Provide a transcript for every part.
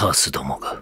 カースどもが。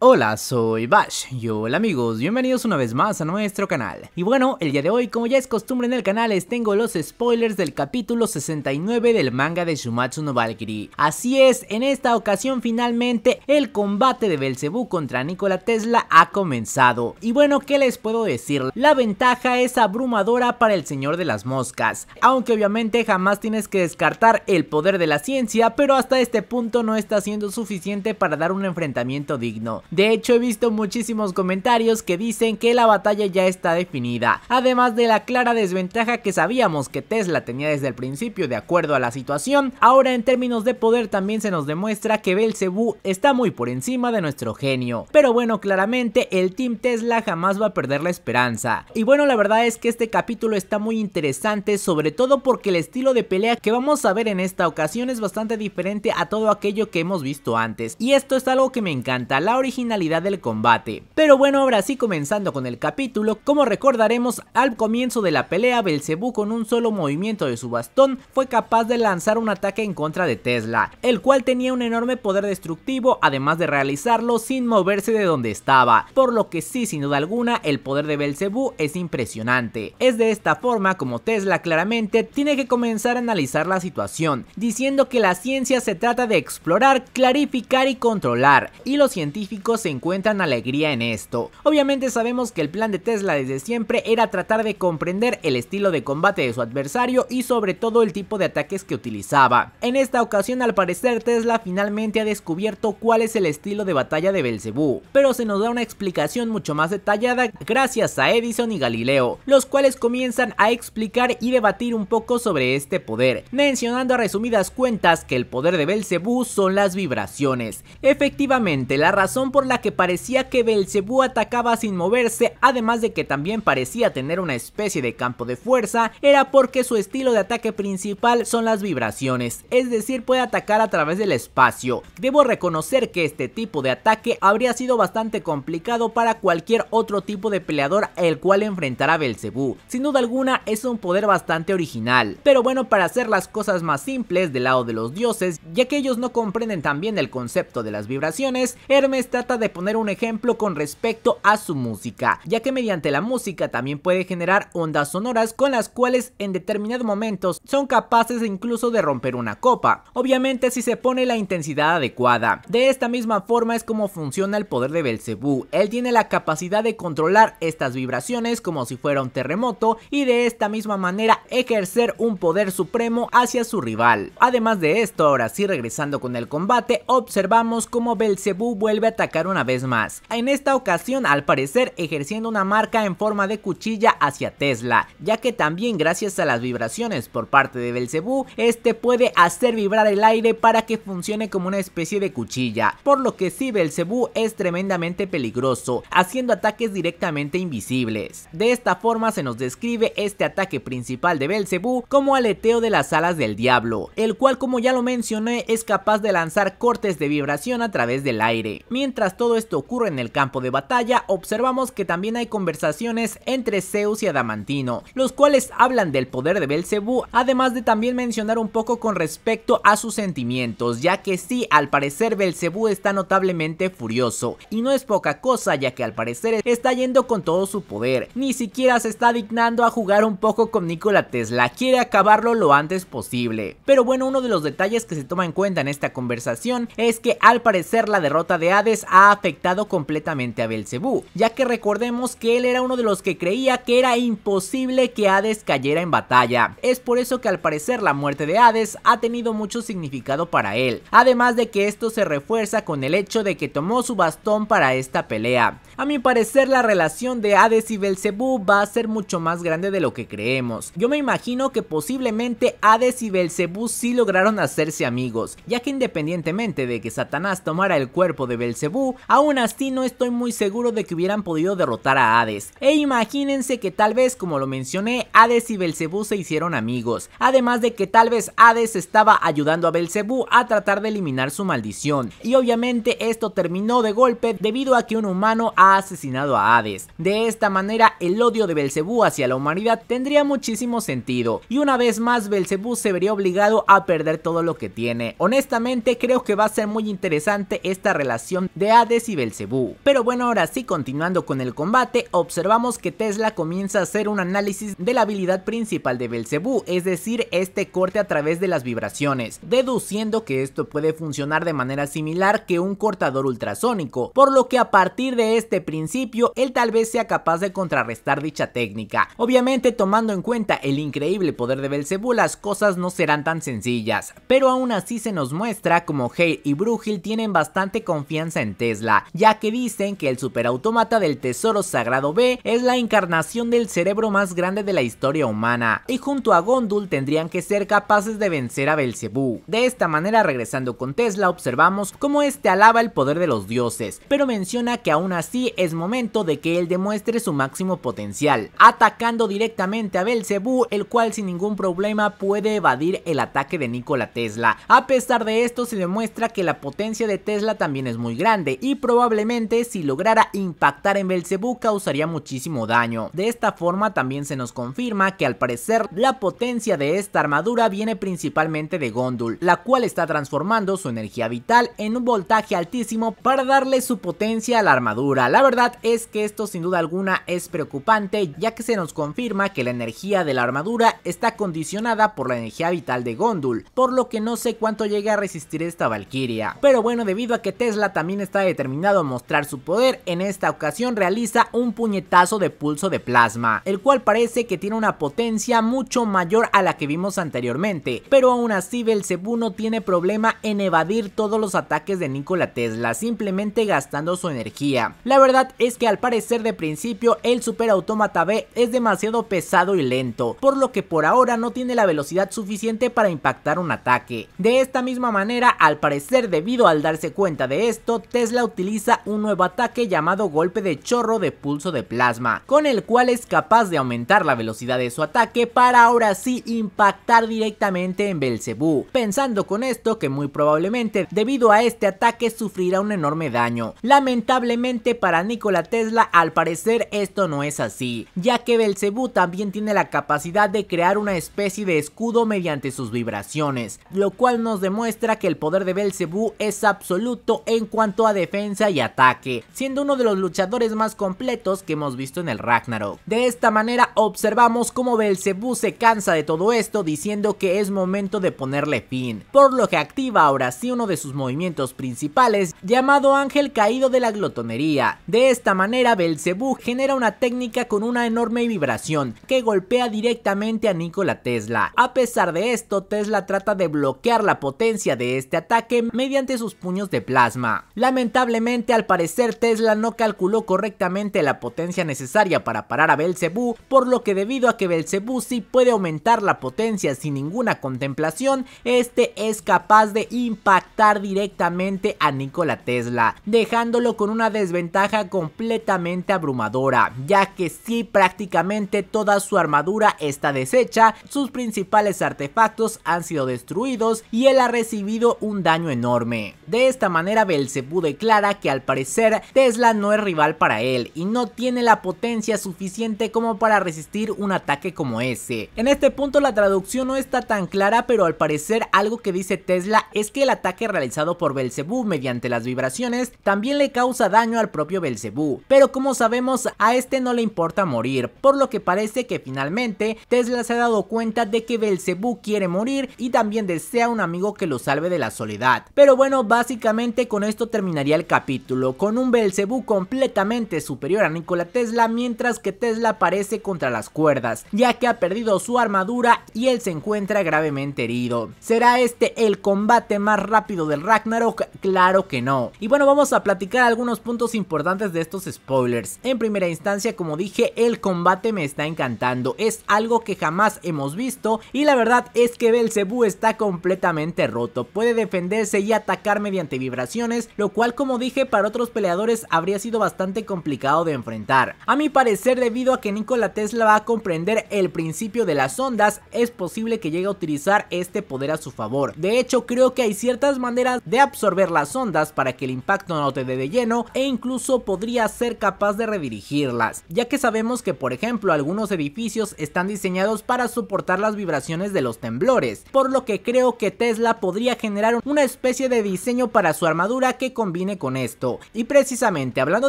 Hola, soy Bash y hola amigos, bienvenidos una vez más a nuestro canal. Y bueno, el día de hoy, como ya es costumbre en el canal, les tengo los spoilers del capítulo 69 del manga de Shumatsu no Valkyrie. Así es, en esta ocasión finalmente el combate de Belcebú contra Nikola Tesla ha comenzado. Y bueno, ¿qué les puedo decir? La ventaja es abrumadora para el señor de las moscas, aunque obviamente jamás tienes que descartar el poder de la ciencia, pero hasta este punto no está siendo suficiente para dar un enfrentamiento digno. De hecho he visto muchísimos comentarios que dicen que la batalla ya está definida, además de la clara desventaja que sabíamos que Tesla tenía desde el principio de acuerdo a la situación, ahora en términos de poder también se nos demuestra que Belcebú está muy por encima de nuestro genio. Pero bueno, claramente el Team Tesla jamás va a perder la esperanza. Y bueno, la verdad es que este capítulo está muy interesante, sobre todo porque el estilo de pelea que vamos a ver en esta ocasión es bastante diferente a todo aquello que hemos visto antes. Y esto es algo que me encanta, la originalidad del combate. Pero bueno, ahora sí comenzando con el capítulo, como recordaremos al comienzo de la pelea, Belcebú con un solo movimiento de su bastón fue capaz de lanzar un ataque en contra de Tesla, el cual tenía un enorme poder destructivo además de realizarlo sin moverse de donde estaba, por lo que sí sin duda alguna el poder de Belcebú es impresionante. Es de esta forma como Tesla claramente tiene que comenzar a analizar la situación, diciendo que la ciencia se trata de explorar, clarificar y controlar, y los científicos se encuentran alegría en esto. Obviamente sabemos que el plan de Tesla desde siempre era tratar de comprender el estilo de combate de su adversario y sobre todo el tipo de ataques que utilizaba. En esta ocasión al parecer Tesla finalmente ha descubierto cuál es el estilo de batalla de Belcebú, pero se nos da una explicación mucho más detallada gracias a Edison y Galileo, los cuales comienzan a explicar y debatir un poco sobre este poder, mencionando a resumidas cuentas que el poder de Belcebú son las vibraciones. Efectivamente, la razón por la que parecía que Belcebú atacaba sin moverse, además de que también parecía tener una especie de campo de fuerza, era porque su estilo de ataque principal son las vibraciones, es decir, puede atacar a través del espacio. Debo reconocer que este tipo de ataque habría sido bastante complicado para cualquier otro tipo de peleador el cual enfrentará a Belcebú. Sin duda alguna es un poder bastante original, pero bueno para hacer las cosas más simples del lado de los dioses, ya que ellos no comprenden también el concepto de las vibraciones, Hermes de poner un ejemplo con respecto a su música, ya que mediante la música también puede generar ondas sonoras con las cuales en determinados momentos son capaces incluso de romper una copa, obviamente si se pone la intensidad adecuada. De esta misma forma es como funciona el poder de Belcebú, él tiene la capacidad de controlar estas vibraciones como si fuera un terremoto y de esta misma manera ejercer un poder supremo hacia su rival. Además de esto, ahora sí regresando con el combate, observamos cómo Belcebú vuelve a atacar una vez más, en esta ocasión al parecer ejerciendo una marca en forma de cuchilla hacia Tesla, ya que también gracias a las vibraciones por parte de Belcebú, este puede hacer vibrar el aire para que funcione como una especie de cuchilla, por lo que sí Belcebú es tremendamente peligroso, haciendo ataques directamente invisibles. De esta forma se nos describe este ataque principal de Belcebú como aleteo de las alas del diablo, el cual como ya lo mencioné es capaz de lanzar cortes de vibración a través del aire, mientras mientras todo esto ocurre en el campo de batalla, observamos que también hay conversaciones entre Zeus y Adamantino, los cuales hablan del poder de Belcebú, además de también mencionar un poco con respecto a sus sentimientos, ya que sí, al parecer Belcebú está notablemente furioso, y no es poca cosa ya que al parecer está yendo con todo su poder, ni siquiera se está dignando a jugar un poco con Nikola Tesla, quiere acabarlo lo antes posible. Pero bueno, uno de los detalles que se toma en cuenta en esta conversación es que al parecer la derrota de Hades ha afectado completamente a Belcebú, ya que recordemos que él era uno de los que creía que era imposible que Hades cayera en batalla. Es por eso que al parecer la muerte de Hades ha tenido mucho significado para él, además de que esto se refuerza con el hecho de que tomó su bastón para esta pelea. A mi parecer la relación de Hades y Belcebú va a ser mucho más grande de lo que creemos. Yo me imagino que posiblemente Hades y Belcebú sí lograron hacerse amigos, ya que independientemente de que Satanás tomara el cuerpo de Belcebú aún así no estoy muy seguro de que hubieran podido derrotar a Hades. E imagínense que tal vez, como lo mencioné, Hades y Belcebú se hicieron amigos, además de que tal vez Hades estaba ayudando a Belcebú a tratar de eliminar su maldición. Y obviamente esto terminó de golpe debido a que un humano ha asesinado a Hades. De esta manera, el odio de Belcebú hacia la humanidad tendría muchísimo sentido, y una vez más Belcebú se vería obligado a perder todo lo que tiene. Honestamente, creo que va a ser muy interesante esta relación de Hades y Belcebú. Pero bueno, ahora sí, continuando con el combate, observamos que Tesla comienza a hacer un análisis de la habilidad principal de Belcebú, es decir, este corte a través de las vibraciones, deduciendo que esto puede funcionar de manera similar que un cortador ultrasónico, por lo que a partir de este principio, él tal vez sea capaz de contrarrestar dicha técnica. Obviamente, tomando en cuenta el increíble poder de Belcebú, las cosas no serán tan sencillas, pero aún así se nos muestra como Hale y Brugil tienen bastante confianza en Tesla, ya que dicen que el superautomata del Tesoro Sagrado B es la encarnación del cerebro más grande de la historia humana, y junto a Gondul tendrían que ser capaces de vencer a Belcebú. De esta manera, regresando con Tesla, observamos cómo este alaba el poder de los dioses, pero menciona que aún así es momento de que él demuestre su máximo potencial, atacando directamente a Belcebú, el cual sin ningún problema puede evadir el ataque de Nikola Tesla. A pesar de esto, se demuestra que la potencia de Tesla también es muy grande, y probablemente si lograra impactar en Belzebú causaría muchísimo daño. De esta forma también se nos confirma que al parecer la potencia de esta armadura viene principalmente de Gondul, la cual está transformando su energía vital en un voltaje altísimo para darle su potencia a la armadura. La verdad es que esto sin duda alguna es preocupante ya que se nos confirma que la energía de la armadura está condicionada por la energía vital de Gondul, por lo que no sé cuánto llegue a resistir esta Valkyria. Pero bueno, debido a que Tesla también está determinado a mostrar su poder, en esta ocasión realiza un puñetazo de pulso de plasma, el cual parece que tiene una potencia mucho mayor a la que vimos anteriormente, pero aún así Belzebú no tiene problema en evadir todos los ataques de Nikola Tesla, simplemente gastando su energía. La verdad es que al parecer de principio el Super B es demasiado pesado y lento, por lo que por ahora no tiene la velocidad suficiente para impactar un ataque. De esta misma manera, al parecer debido al darse cuenta de esto, Tesla utiliza un nuevo ataque llamado golpe de chorro de pulso de plasma, con el cual es capaz de aumentar la velocidad de su ataque para ahora sí impactar directamente en Belcebú, pensando con esto que muy probablemente debido a este ataque sufrirá un enorme daño. Lamentablemente para Nikola Tesla al parecer esto no es así, ya que Belcebú también tiene la capacidad de crear una especie de escudo mediante sus vibraciones, lo cual nos demuestra que el poder de Belcebú es absoluto en cuanto a defensa y ataque, siendo uno de los luchadores más completos que hemos visto en el Ragnarok. De esta manera observamos cómo Belzebú se cansa de todo esto diciendo que es momento de ponerle fin, por lo que activa ahora sí uno de sus movimientos principales llamado Ángel Caído de la Glotonería. De esta manera Belzebú genera una técnica con una enorme vibración que golpea directamente a Nikola Tesla. A pesar de esto, Tesla trata de bloquear la potencia de este ataque mediante sus puños de plasma. La Lamentablemente, al parecer, Tesla no calculó correctamente la potencia necesaria para parar a Belcebú, por lo que debido a que Belcebú sí puede aumentar la potencia sin ninguna contemplación, este es capaz de impactar directamente a Nikola Tesla, dejándolo con una desventaja completamente abrumadora, ya que sí prácticamente toda su armadura está deshecha, sus principales artefactos han sido destruidos y él ha recibido un daño enorme. De esta manera Belcebú declara que al parecer Tesla no es rival para él y no tiene la potencia suficiente como para resistir un ataque como ese. En este punto la traducción no está tan clara pero al parecer algo que dice Tesla es que el ataque realizado por Belcebú mediante las vibraciones también le causa daño al propio Belcebú, pero como sabemos a este no le importa morir, por lo que parece que finalmente Tesla se ha dado cuenta de que Belzebú quiere morir y también desea un amigo que lo salve de la soledad. Pero bueno, básicamente con esto termina terminaría el capítulo con un Belcebú completamente superior a Nikola Tesla mientras que Tesla aparece contra las cuerdas ya que ha perdido su armadura y él se encuentra gravemente herido. ¿Será este el combate más rápido del Ragnarok? Claro que no. Y bueno vamos a platicar algunos puntos importantes de estos spoilers. En primera instancia como dije el combate me está encantando, es algo que jamás hemos visto y la verdad es que Belcebú está completamente roto, puede defenderse y atacar mediante vibraciones lo cual como dije para otros peleadores habría sido bastante complicado de enfrentar. A mi parecer debido a que Nikola Tesla va a comprender el principio de las ondas es posible que llegue a utilizar este poder a su favor. De hecho creo que hay ciertas maneras de absorber las ondas para que el impacto no te dé de lleno e incluso podría ser capaz de redirigirlas, ya que sabemos que por ejemplo algunos edificios están diseñados para soportar las vibraciones de los temblores, por lo que creo que Tesla podría generar una especie de diseño para su armadura que combina con esto. Y precisamente hablando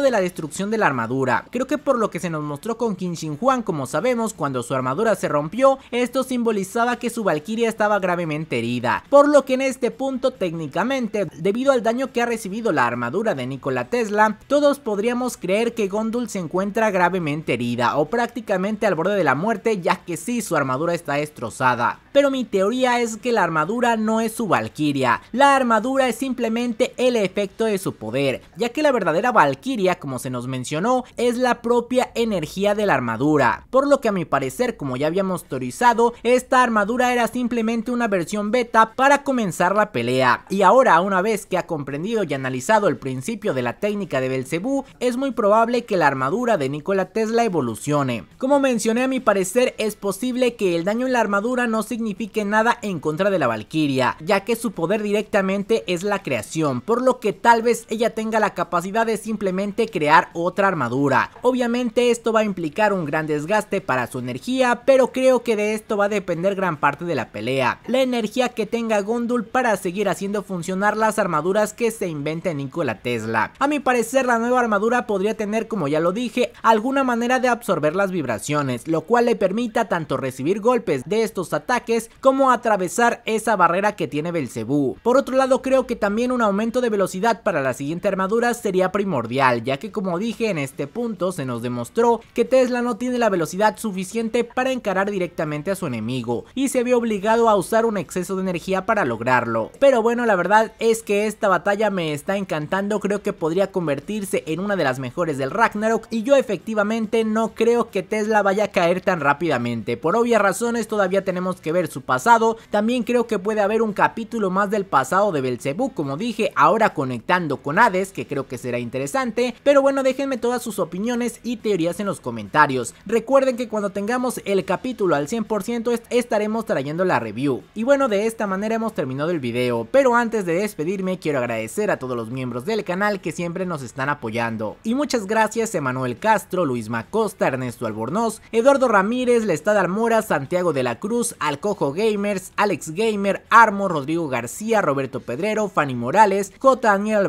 de la destrucción de la armadura, creo que por lo que se nos mostró con Qin Shin como sabemos, cuando su armadura se rompió, esto simbolizaba que su Valkyria estaba gravemente herida. Por lo que en este punto, técnicamente, debido al daño que ha recibido la armadura de Nikola Tesla, todos podríamos creer que Gondul se encuentra gravemente herida o prácticamente al borde de la muerte, ya que sí, su armadura está destrozada. Pero mi teoría es que la armadura no es su Valkyria, la armadura es simplemente el efecto de su poder, ya que la verdadera Valkyria, como se nos mencionó, es la propia energía de la armadura, por lo que a mi parecer, como ya habíamos teorizado, esta armadura era simplemente una versión beta para comenzar la pelea, y ahora una vez que ha comprendido y analizado el principio de la técnica de Belcebú, es muy probable que la armadura de Nikola Tesla evolucione. Como mencioné a mi parecer, es posible que el daño en la armadura no signifique nada en contra de la Valkyria, ya que su poder directamente es la creación, por lo que tal vez ella tenga la capacidad de simplemente crear otra armadura. Obviamente esto va a implicar un gran desgaste para su energía, pero creo que de esto va a depender gran parte de la pelea. La energía que tenga Gondul para seguir haciendo funcionar las armaduras que se inventa Nikola Tesla. A mi parecer la nueva armadura podría tener, como ya lo dije, alguna manera de absorber las vibraciones, lo cual le permita tanto recibir golpes de estos ataques como atravesar esa barrera que tiene Belcebú. Por otro lado creo que también un aumento de velocidad para la siguiente armadura sería primordial, ya que como dije en este punto se nos demostró que Tesla no tiene la velocidad suficiente para encarar directamente a su enemigo y se vio obligado a usar un exceso de energía para lograrlo. Pero bueno, la verdad es que esta batalla me está encantando, creo que podría convertirse en una de las mejores del Ragnarok y yo efectivamente no creo que Tesla vaya a caer tan rápidamente. Por obvias razones todavía tenemos que ver su pasado, también creo que puede haber un capítulo más del pasado de belzebú como dije, ahora conectando con Hades, que creo que será interesante, pero bueno, déjenme todas sus opiniones y teorías en los comentarios. Recuerden que cuando tengamos el capítulo al 100% estaremos trayendo la review. Y bueno, de esta manera hemos terminado el video, pero antes de despedirme quiero agradecer a todos los miembros del canal que siempre nos están apoyando. Y muchas gracias Emanuel Castro, Luis Macosta, Ernesto Albornoz, Eduardo Ramírez, Lestad Almora, Santiago de la Cruz, Alcojo Gamers, Alex Gamer, Armo, Rodrigo García, Roberto Pedrero, Fanny Morales, J. Daniel